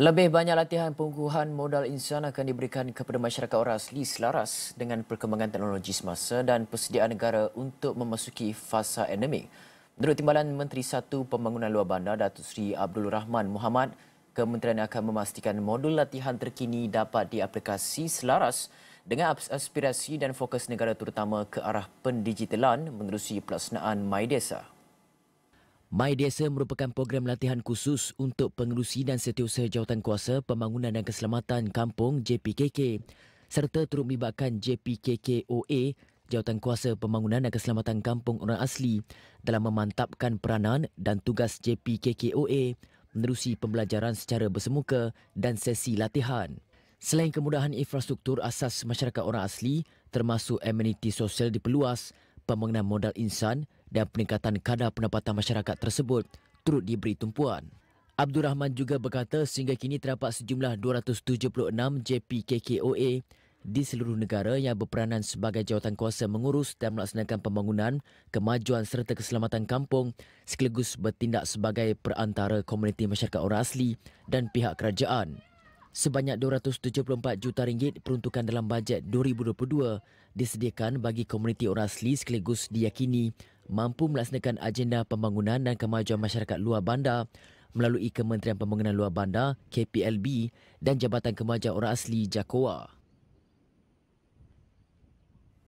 Lebih banyak latihan pengukuhan modal insan akan diberikan kepada masyarakat orang asli selaras dengan perkembangan teknologi semasa dan persediaan negara untuk memasuki fasa endemik. Menurut Timbalan Menteri Satu Pembangunan Luar Bandar, Datuk Seri Abdul Rahman Muhammad, Kementerian akan memastikan modul latihan terkini dapat diaplikasi selaras dengan aspirasi dan fokus negara terutama ke arah pendigitalan menerusi pelaksanaan MyDesa. My Desa merupakan program latihan khusus untuk pengerusi dan setiausaha jawatan kuasa pembangunan dan keselamatan kampung JPKK serta turut melibatkan JPKKOA jawatan kuasa pembangunan dan keselamatan kampung orang asli dalam memantapkan peranan dan tugas JPKKOA menerusi pembelajaran secara bersemuka dan sesi latihan. Selain kemudahan infrastruktur asas masyarakat orang asli termasuk amenity sosial diperluas, pembangunan modal insan dan peningkatan kadar pendapatan masyarakat tersebut turut diberi tumpuan. Abdul Rahman juga berkata sehingga kini terdapat sejumlah 276 JPKKOA di seluruh negara yang berperanan sebagai jawatan kuasa mengurus dan melaksanakan pembangunan, kemajuan serta keselamatan kampung sekaligus bertindak sebagai perantara komuniti masyarakat orang asli dan pihak kerajaan. Sebanyak 274 juta ringgit peruntukan dalam bajet 2022 disediakan bagi komuniti orang asli sekaligus diyakini mampu melaksanakan agenda pembangunan dan kemajuan masyarakat luar bandar melalui Kementerian Pembangunan Luar Bandar KPLB dan Jabatan Kemajuan Orang Asli JAKOA.